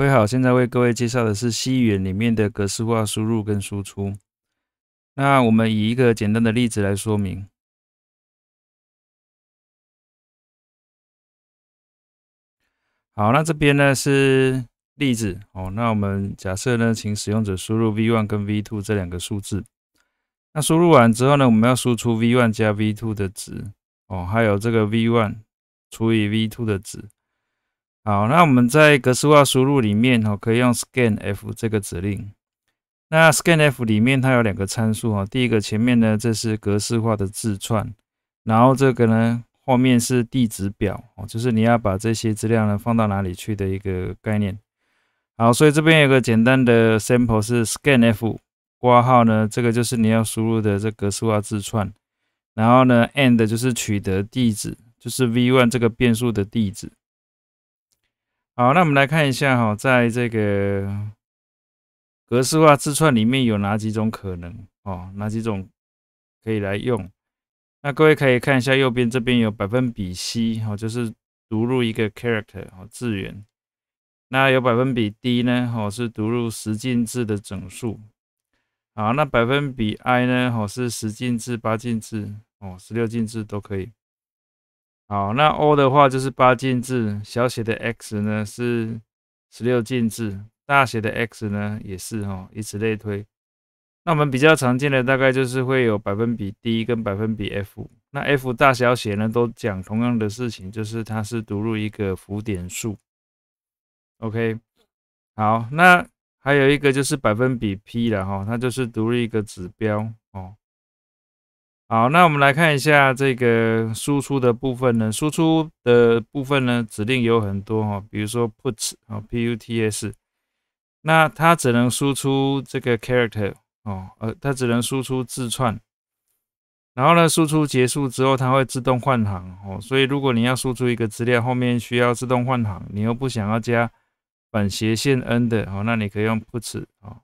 各位好，现在为各位介绍的是 C 语里面的格式化输入跟输出。那我们以一个简单的例子来说明。好，那这边呢是例子哦。那我们假设呢，请使用者输入 v one 跟 v two 这两个数字。那输入完之后呢，我们要输出 v one 加 v two 的值哦，还有这个 v one 除以 v two 的值。好，那我们在格式化输入里面哦，可以用 scanf 这个指令。那 scanf 里面它有两个参数哦，第一个前面呢这是格式化的字串，然后这个呢后面是地址表哦，就是你要把这些资料呢放到哪里去的一个概念。好，所以这边有个简单的 sample 是 scanf，挂号呢这个就是你要输入的这格式化字串，然后呢 and 就是取得地址，就是 v1 这个变数的地址。好，那我们来看一下哈，在这个格式化字串里面有哪几种可能哦？哪几种可以来用？那各位可以看一下右边这边有百分比 c 哦，就是读入一个 character 哦字元。那有百分比 d 呢哦，是读入十进制的整数。好，那百分比 i 呢哦，是十进制、八进制哦、十六进制都可以。好，那 O 的话就是八进制，小写的 x 呢是十六进制，大写的 X 呢也是哈，以此类推。那我们比较常见的大概就是会有百分比 D 跟百分比 F，那 F 大小写呢都讲同样的事情，就是它是读入一个浮点数。OK，好，那还有一个就是百分比 P 了哈，它就是读入一个指标哦。好，那我们来看一下这个输出的部分呢？输出的部分呢，指令有很多哈，比如说 puts 啊，p u t s，那它只能输出这个 character 哦，呃，它只能输出字串，然后呢，输出结束之后，它会自动换行哦。所以如果你要输出一个资料，后面需要自动换行，你又不想要加反斜线 n 的哦，那你可以用 puts 啊。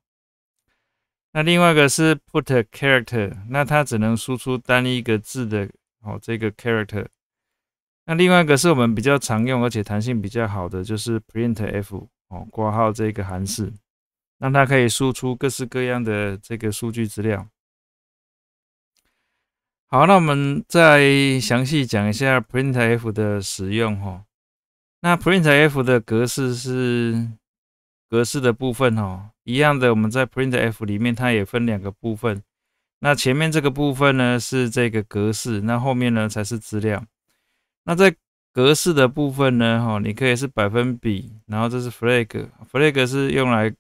那另外一个是 put character，那它只能输出单一个字的哦，这个 character。那另外一个是我们比较常用而且弹性比较好的，就是 printf 哦，括号这个函数，让它可以输出各式各样的这个数据资料。好，那我们再详细讲一下 printf 的使用哈。那 printf 的格式是。格式的部分哦，一样的，我们在 printf 里面它也分两个部分。那前面这个部分呢是这个格式，那后面呢才是资料。那在格式的部分呢，哈，你可以是百分比，然后这是 flag，flag 是用来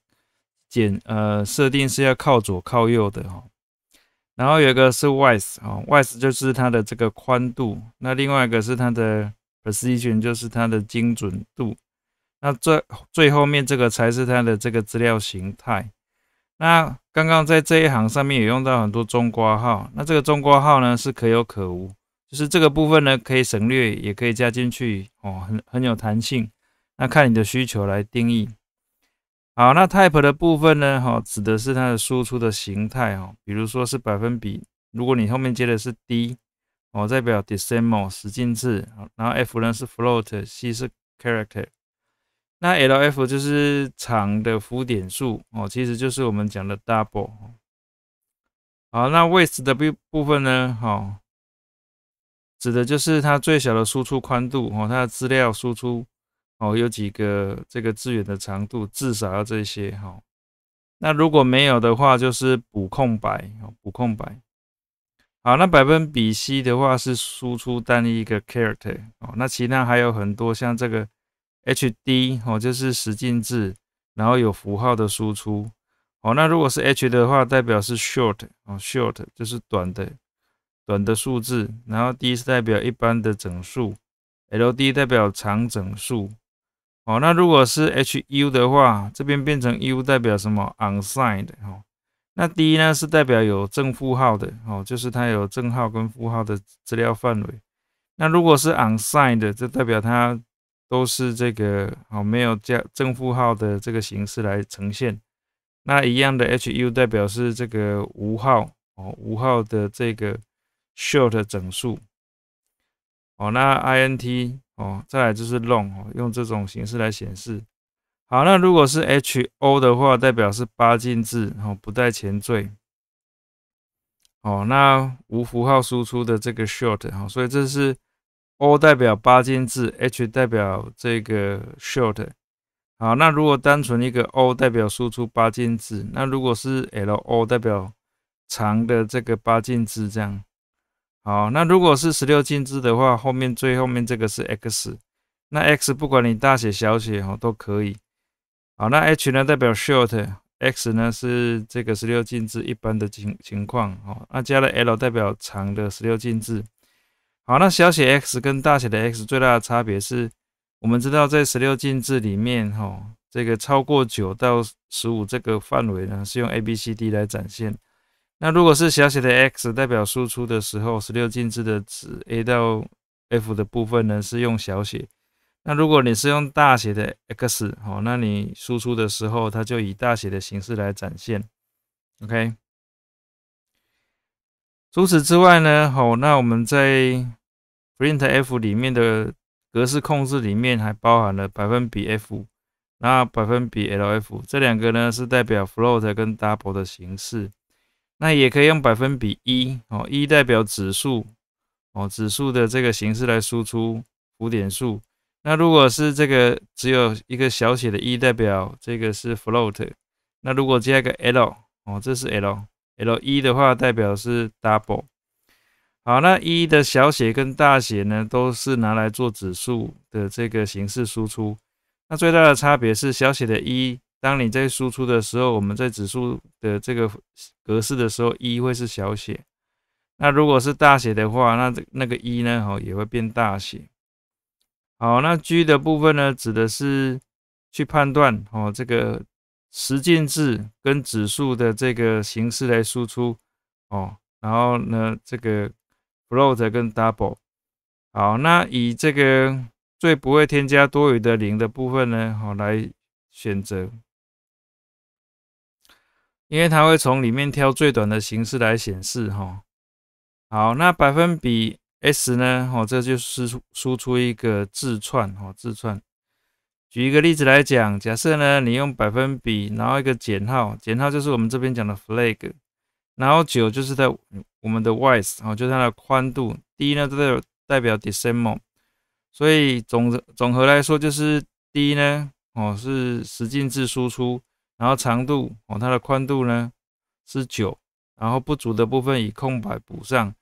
减呃设定是要靠左靠右的哈。然后有一个是 width，哈 w i s t h 就是它的这个宽度。那另外一个是它的 precision，就是它的精准度。那最最后面这个才是它的这个资料形态。那刚刚在这一行上面也用到很多中括号，那这个中括号呢是可有可无，就是这个部分呢可以省略，也可以加进去哦，很很有弹性。那看你的需求来定义。好，那 type 的部分呢，哈，指的是它的输出的形态哈，比如说是百分比，如果你后面接的是 d，哦，代表 decimal 十进制，然后 f 呢是 float，c 是 character。那 L F 就是长的浮点数哦，其实就是我们讲的 double 好。那 width 的部分呢？好，指的就是它最小的输出宽度哦，它的资料输出哦，有几个这个字元的长度至少要这些哈。那如果没有的话，就是补空白哦，补空白。好，那百分比 c 的话是输出单一一个 character 哦。那其他还有很多像这个。H D 哦，就是十进制，然后有符号的输出。哦，那如果是 H 的话，代表是 short 哦，short 就是短的，短的数字。然后 D 是代表一般的整数，L D 代表长整数。哦，那如果是 H U 的话，这边变成 U 代表什么？Unsigned 哦。那 D 呢是代表有正负号的，哦，就是它有正号跟负号的资料范围。那如果是 Unsigned，就代表它。都是这个哦，没有加正负号的这个形式来呈现。那一样的 H U 代表是这个无号哦，无号的这个 short 整数。哦，那 I N T 哦，再来就是 long 哦，用这种形式来显示。好，那如果是 H O 的话，代表是八进制哦，不带前缀。哦，那无符号输出的这个 short 哦，所以这是。O 代表八进制，H 代表这个 short。好，那如果单纯一个 O 代表输出八进制，那如果是 L O 代表长的这个八进制，这样。好，那如果是十六进制的话，后面最后面这个是 X，那 X 不管你大写小写哦都可以。好，那 H 呢代表 short，X 呢是这个十六进制一般的情情况。哦，那加了 L 代表长的十六进制。好，那小写 x 跟大写的 x 最大的差别是，我们知道在十六进制里面，哈，这个超过九到十五这个范围呢，是用 abcd 来展现。那如果是小写的 x 代表输出的时候，十六进制的值 a 到 f 的部分呢是用小写。那如果你是用大写的 x，哦，那你输出的时候，它就以大写的形式来展现。OK。除此之外呢，好，那我们在 print f 里面的格式控制里面还包含了百分比 f，然后百分比 l f 这两个呢是代表 float 跟 double 的形式。那也可以用百分比一哦，一代表指数，哦，指数的这个形式来输出浮点数。那如果是这个只有一个小写的 e，代表这个是 float。那如果加一个 l，哦，这是 l。L 一的话代表是 double，好，那一的小写跟大写呢，都是拿来做指数的这个形式输出。那最大的差别是小写的一，当你在输出的时候，我们在指数的这个格式的时候一会是小写。那如果是大写的话，那那个一呢，哦，也会变大写。好，那 g 的部分呢，指的是去判断哦，这个。十进制跟指数的这个形式来输出哦，然后呢，这个 float 跟 double，好，那以这个最不会添加多余的零的部分呢，好来选择，因为它会从里面挑最短的形式来显示哈。好，那百分比 s 呢，哦，这就是输出一个字串哈，字串。举一个例子来讲，假设呢，你用百分比，然后一个减号，减号就是我们这边讲的 flag，然后九就是它我们的 width 哦，就是它的宽度，d 呢代表代表 decimal，所以总总和来说就是 d 呢哦是十进制输出，然后长度哦它的宽度呢是九，然后不足的部分以空白补上，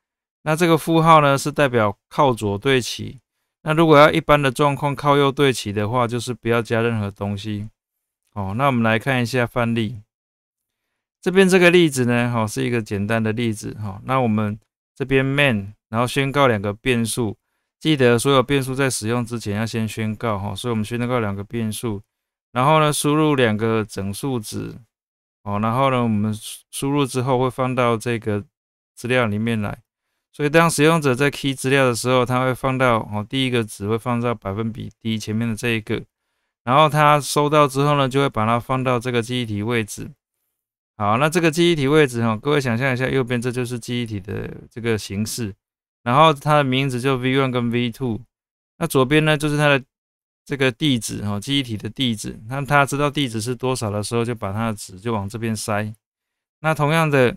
那这个负号呢是代表靠左对齐。那如果要一般的状况靠右对齐的话，就是不要加任何东西。哦，那我们来看一下范例。这边这个例子呢，哈，是一个简单的例子。哈，那我们这边 main，然后宣告两个变数。记得所有变数在使用之前要先宣告。哈，所以我们宣告两个变数。然后呢，输入两个整数值。哦，然后呢，我们输入之后会放到这个资料里面来。所以，当使用者在 key 资料的时候，他会放到哦，第一个值会放到百分比一前面的这一个，然后他收到之后呢，就会把它放到这个记忆体位置。好，那这个记忆体位置哈，各位想象一下，右边这就是记忆体的这个形式，然后它的名字就 v1 跟 v2。那左边呢，就是它的这个地址哈，记忆体的地址。那他知道地址是多少的时候，就把它的值就往这边塞。那同样的。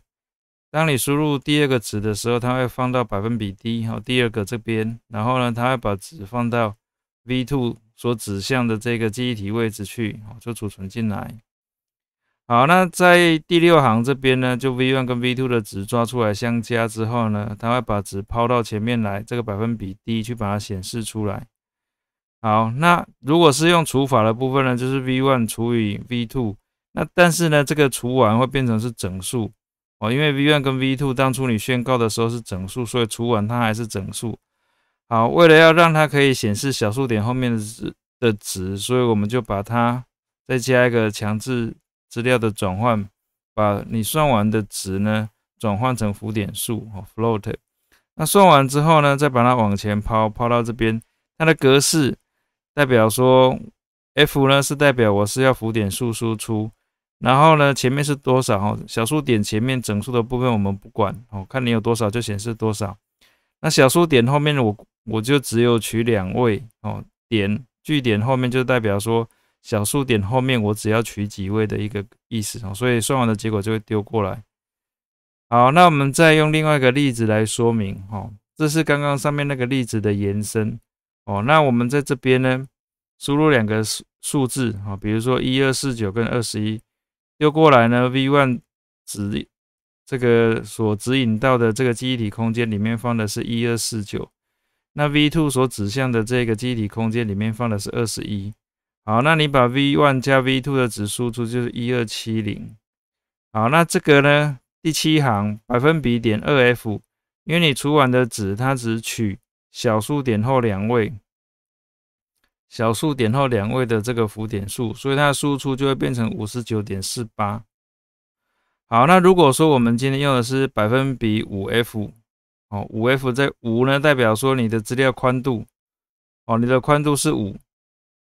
当你输入第二个值的时候，它会放到百分比 D 哈第二个这边，然后呢，它会把值放到 V two 所指向的这个记忆体位置去，就储存进来。好，那在第六行这边呢，就 V one 跟 V two 的值抓出来相加之后呢，它会把值抛到前面来，这个百分比 D 去把它显示出来。好，那如果是用除法的部分呢，就是 V one 除以 V two，那但是呢，这个除完会变成是整数。哦，因为 V1 跟 V2 当初你宣告的时候是整数，所以除完它还是整数。好，为了要让它可以显示小数点后面的值的值，所以我们就把它再加一个强制资料的转换，把你算完的值呢转换成浮点数，哦，float。那算完之后呢，再把它往前抛抛到这边，它的格式代表说 F 呢是代表我是要浮点数输出。然后呢，前面是多少？哦，小数点前面整数的部分我们不管哦，看你有多少就显示多少。那小数点后面的我我就只有取两位哦，点句点后面就代表说小数点后面我只要取几位的一个意思哦，所以算完的结果就会丢过来。好，那我们再用另外一个例子来说明哦，这是刚刚上面那个例子的延伸哦。那我们在这边呢输入两个数数字啊，比如说一二四九跟二十一。又过来呢，V one 指这个所指引到的这个忆体空间里面放的是1249，那 V two 所指向的这个忆体空间里面放的是21。好，那你把 V one 加 V two 的值输出就是1270。好，那这个呢，第七行百分比点二 F，因为你除完的值它只取小数点后两位。小数点后两位的这个浮点数，所以它的输出就会变成五十九点四八。好，那如果说我们今天用的是百分比五 F，哦，五 F 在五呢代表说你的资料宽度，哦，你的宽度是五，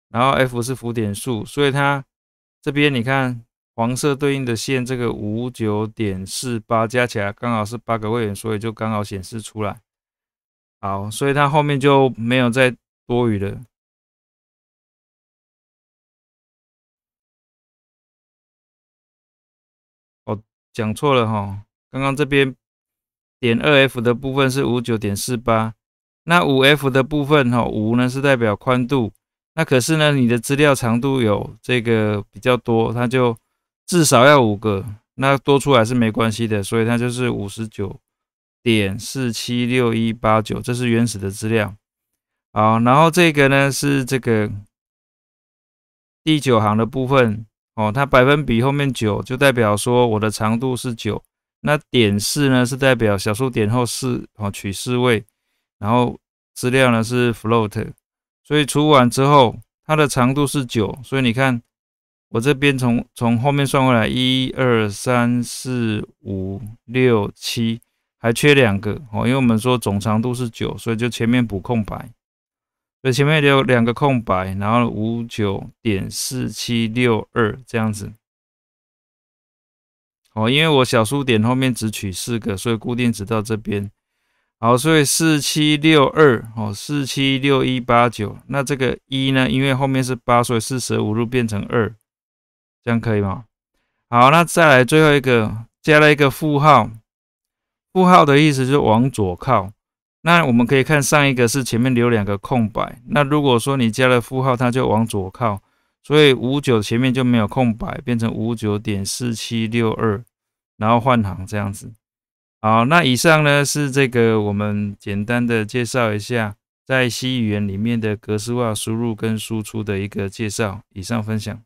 然后 F 是浮点数，所以它这边你看黄色对应的线，这个五九点四八加起来刚好是八个位元，所以就刚好显示出来。好，所以它后面就没有再多余的。讲错了哈，刚刚这边点二 F 的部分是五九点四八，那五 F 的部分哈五呢是代表宽度，那可是呢你的资料长度有这个比较多，它就至少要五个，那多出来是没关系的，所以它就是五十九点四七六一八九，这是原始的资料。好，然后这个呢是这个第九行的部分。哦，它百分比后面九就代表说我的长度是九，那点四呢是代表小数点后四哦，取四位，然后资料呢是 float，所以除完之后它的长度是九，所以你看我这边从从后面算过来一二三四五六七还缺两个哦，因为我们说总长度是九，所以就前面补空白。所以前面留两个空白，然后五九点四七六二这样子。哦，因为我小数点后面只取四个，所以固定只到这边。好，所以四七六二，哦，四七六一八九。那这个一呢？因为后面是八，所以四舍五入变成二，这样可以吗？好，那再来最后一个，加了一个负号。负号的意思是往左靠。那我们可以看上一个是前面留两个空白，那如果说你加了负号，它就往左靠，所以五九前面就没有空白，变成五九点四七六二，然后换行这样子。好，那以上呢是这个我们简单的介绍一下在 C 语言里面的格式化输入跟输出的一个介绍。以上分享。